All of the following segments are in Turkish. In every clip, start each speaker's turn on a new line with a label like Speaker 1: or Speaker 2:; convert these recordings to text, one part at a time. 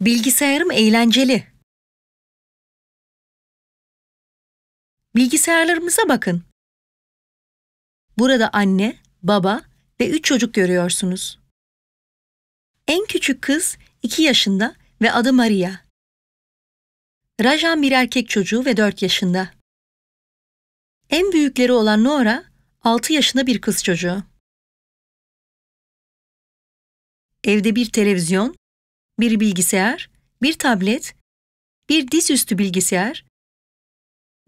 Speaker 1: Bilgisayarım eğlenceli. Bilgisayarlarımıza bakın. Burada
Speaker 2: anne, baba ve üç çocuk görüyorsunuz. En küçük kız iki yaşında ve adı Maria. Rajan bir erkek çocuğu ve dört yaşında. En büyükleri olan Nora altı yaşında bir
Speaker 1: kız çocuğu. Evde bir televizyon bir bilgisayar, bir tablet, bir dizüstü bilgisayar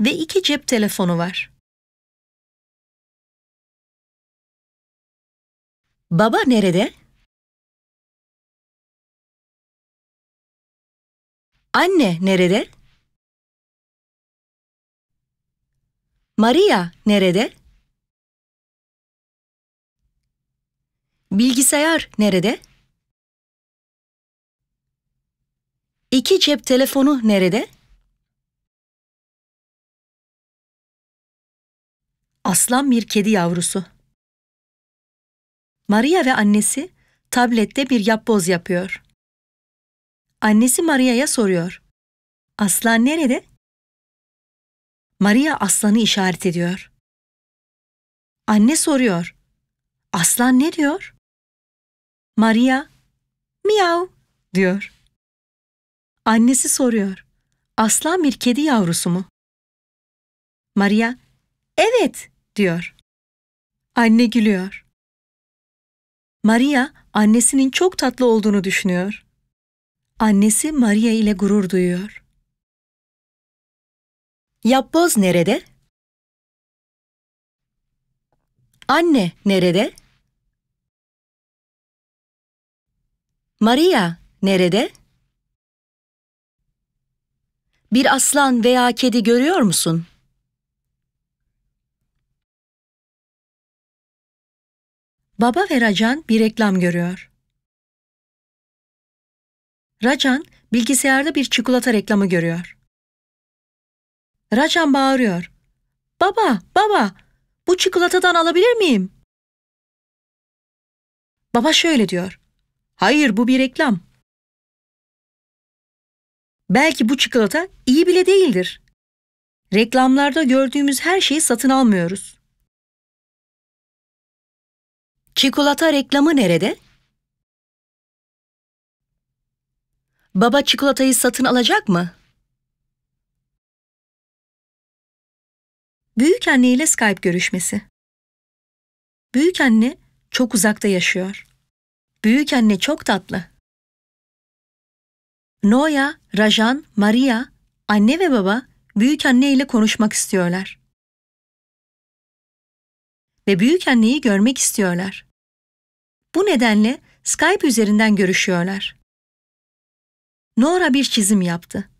Speaker 1: ve iki cep telefonu var. Baba nerede? Anne nerede? Maria nerede? Bilgisayar nerede? İki cep telefonu nerede? Aslan bir kedi yavrusu.
Speaker 2: Maria ve annesi tablette bir yapboz yapıyor. Annesi Maria'ya soruyor. Aslan nerede?
Speaker 1: Maria aslanı işaret ediyor. Anne soruyor.
Speaker 2: Aslan ne diyor? Maria, miyav diyor. Annesi soruyor. Aslan bir kedi yavrusu mu? Maria, evet diyor. Anne
Speaker 1: gülüyor. Maria annesinin çok tatlı olduğunu düşünüyor. Annesi Maria ile gurur duyuyor. Yapboz nerede? Anne nerede? Maria nerede? bir aslan veya kedi görüyor musun? Baba ve Racan bir reklam görüyor.
Speaker 2: Racan bilgisayarda bir çikolata reklamı görüyor. Racan bağırıyor. Baba, baba, bu çikolatadan alabilir miyim? Baba şöyle diyor. Hayır, bu bir reklam.
Speaker 1: Belki bu çikolata iyi bile değildir. Reklamlarda gördüğümüz her şeyi satın almıyoruz. Çikolata reklamı nerede? Baba çikolatayı satın alacak mı? Büyük anne ile Skype görüşmesi.
Speaker 2: Büyük anne çok uzakta yaşıyor. Büyük anne çok tatlı. Noya, Rajan, Maria, anne ve baba büyük anne ile konuşmak istiyorlar. Ve büyük anneyi görmek istiyorlar. Bu nedenle Skype üzerinden görüşüyorlar.
Speaker 1: Nora bir çizim yaptı.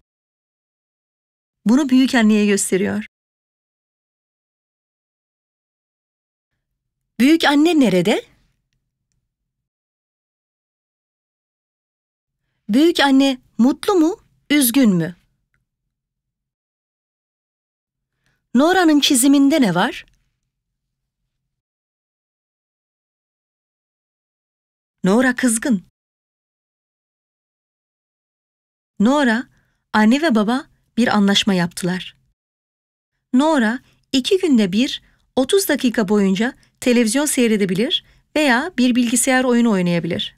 Speaker 1: Bunu büyük anneye gösteriyor. Büyük anne nerede? Büyük anne Mutlu mu, üzgün mü? Nora'nın çiziminde ne var? Nora kızgın.
Speaker 2: Nora, anne ve baba bir anlaşma yaptılar. Nora iki günde bir 30 dakika boyunca televizyon seyredebilir veya bir bilgisayar oyunu oynayabilir.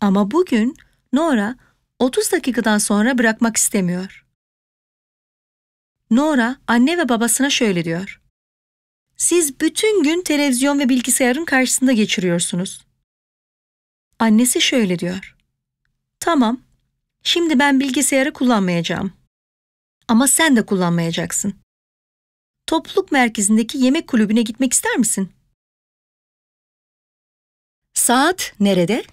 Speaker 2: Ama bugün Nora 30 dakikadan sonra bırakmak istemiyor. Nora anne ve babasına şöyle diyor. Siz bütün gün televizyon ve bilgisayarın karşısında geçiriyorsunuz. Annesi şöyle diyor. Tamam, şimdi ben bilgisayarı kullanmayacağım. Ama sen de kullanmayacaksın. Topluluk merkezindeki yemek kulübüne gitmek ister
Speaker 1: misin? Saat nerede?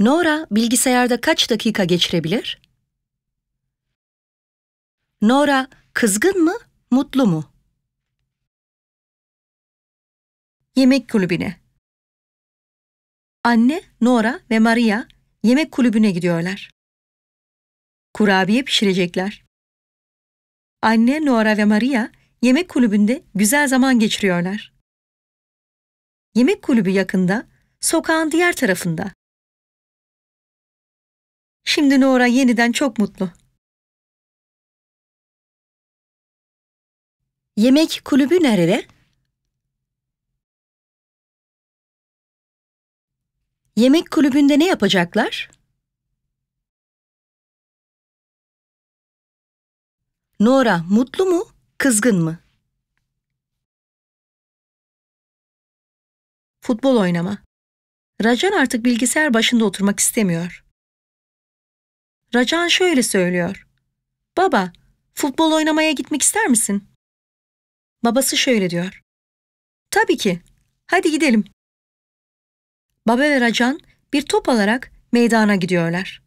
Speaker 1: Nora bilgisayarda kaç dakika geçirebilir? Nora kızgın mı, mutlu mu? Yemek kulübüne. Anne, Nora ve Maria yemek kulübüne gidiyorlar. Kurabiye pişirecekler. Anne,
Speaker 2: Nora ve Maria yemek kulübünde güzel zaman geçiriyorlar. Yemek kulübü yakında, sokağın diğer tarafında.
Speaker 1: Şimdi Nora yeniden çok mutlu. Yemek kulübü nerede? Yemek kulübünde ne yapacaklar? Nora mutlu mu, kızgın mı?
Speaker 2: Futbol oynama. Rajan artık bilgisayar başında oturmak istemiyor. Racan şöyle söylüyor. Baba, futbol oynamaya gitmek ister misin? Babası şöyle diyor. Tabii ki. Hadi gidelim. Baba ve Racan bir top alarak meydana gidiyorlar.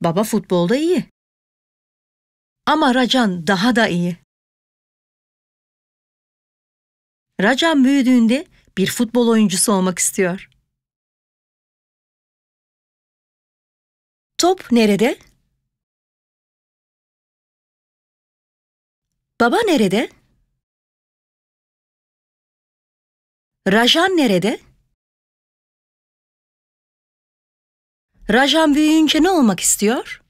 Speaker 1: Baba futbolda iyi. Ama Racan daha da iyi. Racan büyüdüğünde bir futbol oyuncusu olmak istiyor. Top nerede? Baba nerede? Rajan nerede? Rajan büyüyünce ne olmak istiyor?